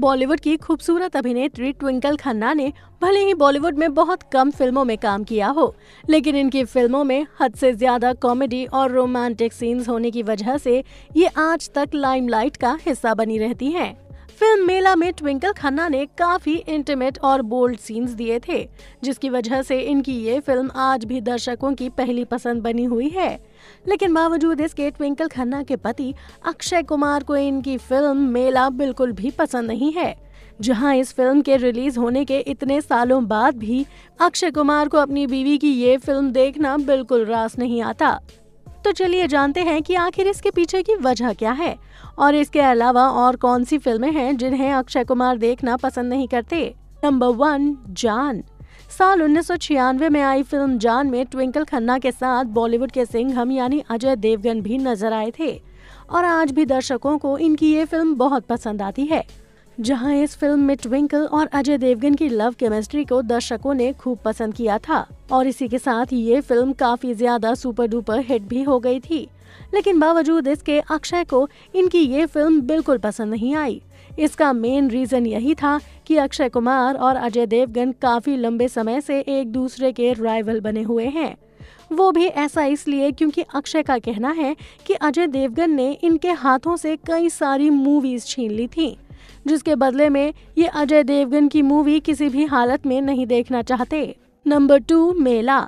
बॉलीवुड की खूबसूरत अभिनेत्री ट्विंकल खन्ना ने भले ही बॉलीवुड में बहुत कम फिल्मों में काम किया हो लेकिन इनकी फिल्मों में हद से ज्यादा कॉमेडी और रोमांटिक सीन्स होने की वजह से ये आज तक लाइमलाइट का हिस्सा बनी रहती हैं। फिल्म मेला में ट्विंकल खन्ना ने काफी इंटीमेट और बोल्ड सीन्स दिए थे जिसकी वजह से इनकी ये फिल्म आज भी दर्शकों की पहली पसंद बनी हुई है लेकिन बावजूद इसके ट्विंकल खन्ना के पति अक्षय कुमार को इनकी फिल्म मेला बिल्कुल भी पसंद नहीं है जहां इस फिल्म के रिलीज होने के इतने सालों बाद भी अक्षय कुमार को अपनी बीवी की ये फिल्म देखना बिल्कुल रास नहीं आता तो चलिए जानते हैं कि आखिर इसके पीछे की वजह क्या है और इसके अलावा और कौन सी फिल्में हैं जिन्हें अक्षय कुमार देखना पसंद नहीं करते नंबर वन जान साल उन्नीस में आई फिल्म जान में ट्विंकल खन्ना के साथ बॉलीवुड के सिंघम यानी अजय देवगन भी नजर आए थे और आज भी दर्शकों को इनकी ये फिल्म बहुत पसंद आती है जहां इस फिल्म में ट्विंकल और अजय देवगन की लव केमिस्ट्री को दर्शकों ने खूब पसंद किया था और इसी के साथ ये फिल्म काफी ज्यादा सुपर डुपर हिट भी हो गई थी लेकिन बावजूद इसके अक्षय को इनकी ये फिल्म बिल्कुल पसंद नहीं आई इसका मेन रीजन यही था कि अक्षय कुमार और अजय देवगन काफी लंबे समय से एक दूसरे के राइवल बने हुए हैं वो भी ऐसा इसलिए क्योंकि अक्षय का कहना है कि अजय देवगन ने इनके हाथों से कई सारी मूवीज छीन ली थीं जिसके बदले में ये अजय देवगन की मूवी किसी भी हालत में नहीं देखना चाहते नंबर टू मेला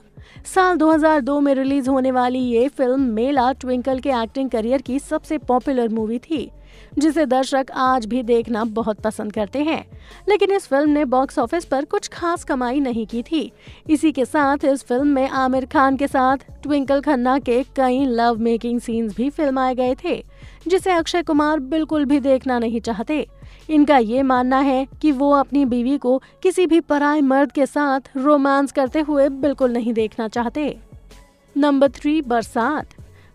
साल 2002 में रिलीज होने वाली ये फिल्म मेला ट्विंकल के एक्टिंग करियर की सबसे पॉपुलर मूवी थी जिसे दर्शक आज भी देखना बहुत पसंद करते हैं लेकिन इस फिल्म ने बॉक्स ऑफिस पर कुछ खास कमाई नहीं की थी इसी के साथ इस फिल्म में आमिर खान के साथ ट्विंकल खन्ना के कई लव मेकिंग सीन्स भी फिल्माए गए थे जिसे अक्षय कुमार बिल्कुल भी देखना नहीं चाहते इनका ये मानना है कि वो अपनी बीवी को किसी भी पराए मर्द के साथ रोमांस करते हुए बिल्कुल नहीं देखना चाहते नंबर थ्री बरसात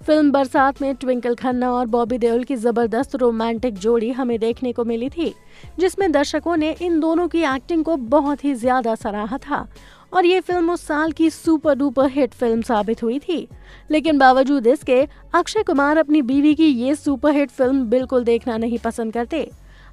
फिल्म बरसात में ट्विंकल खन्ना और बॉबी देओल की जबरदस्त रोमांटिक जोड़ी हमें देखने को मिली थी जिसमें दर्शकों ने इन दोनों की एक्टिंग को बहुत ही ज्यादा सराहा था और ये फिल्म उस साल की सुपर डुपर हिट फिल्म साबित हुई थी लेकिन बावजूद इसके अक्षय कुमार अपनी बीवी की ये सुपर हिट फिल्म बिल्कुल देखना नहीं पसंद करते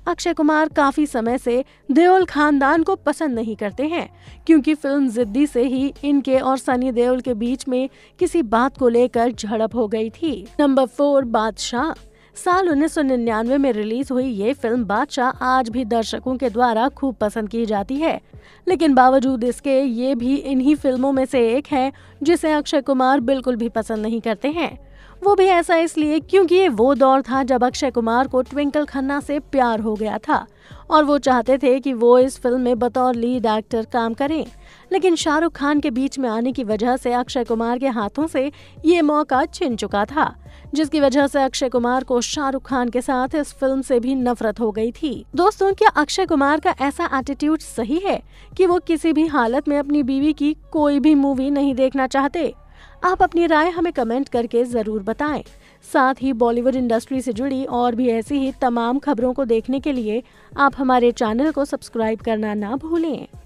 अक्षय कुमार काफी समय से देओल खानदान को पसंद नहीं करते हैं क्योंकि फिल्म जिद्दी से ही इनके और सनी देओल के बीच में किसी बात को लेकर झड़प हो गई थी नंबर फोर बादशाह साल 1999 में रिलीज हुई ये फिल्म बादशाह आज भी दर्शकों के द्वारा खूब पसंद की जाती है लेकिन बावजूद इसके ये भी इन्हीं फिल्मों में से एक है जिसे अक्षय कुमार बिल्कुल भी पसंद नहीं करते हैं वो भी ऐसा इसलिए क्योंकि ये वो दौर था जब अक्षय कुमार को ट्विंकल खन्ना से प्यार हो गया था और वो चाहते थे कि वो इस फिल्म में बतौर लीड एक्टर काम करें लेकिन शाहरुख खान के बीच में आने की वजह से अक्षय कुमार के हाथों से ये मौका छिन चुका था जिसकी वजह से अक्षय कुमार को शाहरुख खान के साथ इस फिल्म से भी नफरत हो गई थी दोस्तों क्या अक्षय कुमार का ऐसा एटीट्यूड सही है कि वो किसी भी हालत में अपनी बीवी की कोई भी मूवी नहीं देखना चाहते आप अपनी राय हमें कमेंट करके जरूर बताएं साथ ही बॉलीवुड इंडस्ट्री से जुड़ी और भी ऐसी ही तमाम खबरों को देखने के लिए आप हमारे चैनल को सब्सक्राइब करना ना भूलें